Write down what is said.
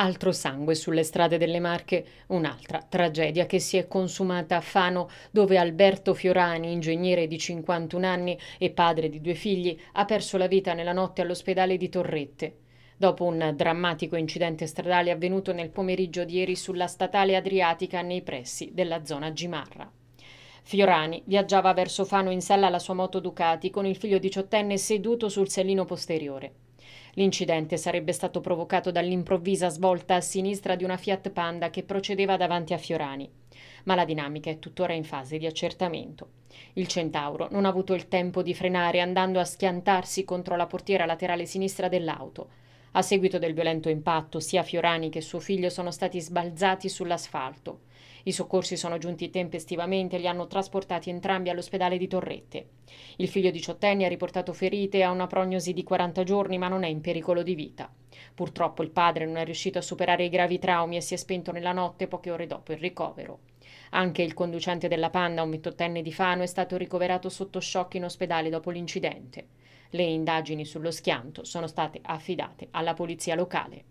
Altro sangue sulle strade delle Marche, un'altra tragedia che si è consumata a Fano, dove Alberto Fiorani, ingegnere di 51 anni e padre di due figli, ha perso la vita nella notte all'ospedale di Torrette. Dopo un drammatico incidente stradale avvenuto nel pomeriggio di ieri sulla statale Adriatica nei pressi della zona Gimarra. Fiorani viaggiava verso Fano in sella alla sua moto Ducati con il figlio diciottenne seduto sul sellino posteriore. L'incidente sarebbe stato provocato dall'improvvisa svolta a sinistra di una Fiat Panda che procedeva davanti a Fiorani. Ma la dinamica è tuttora in fase di accertamento. Il Centauro non ha avuto il tempo di frenare andando a schiantarsi contro la portiera laterale sinistra dell'auto. A seguito del violento impatto, sia Fiorani che suo figlio sono stati sbalzati sull'asfalto. I soccorsi sono giunti tempestivamente e li hanno trasportati entrambi all'ospedale di Torrette. Il figlio diciottenne ha riportato ferite e ha una prognosi di 40 giorni, ma non è in pericolo di vita. Purtroppo il padre non è riuscito a superare i gravi traumi e si è spento nella notte poche ore dopo il ricovero. Anche il conducente della Panda, un ventottenne di Fano, è stato ricoverato sotto shock in ospedale dopo l'incidente. Le indagini sullo schianto sono state affidate alla polizia locale.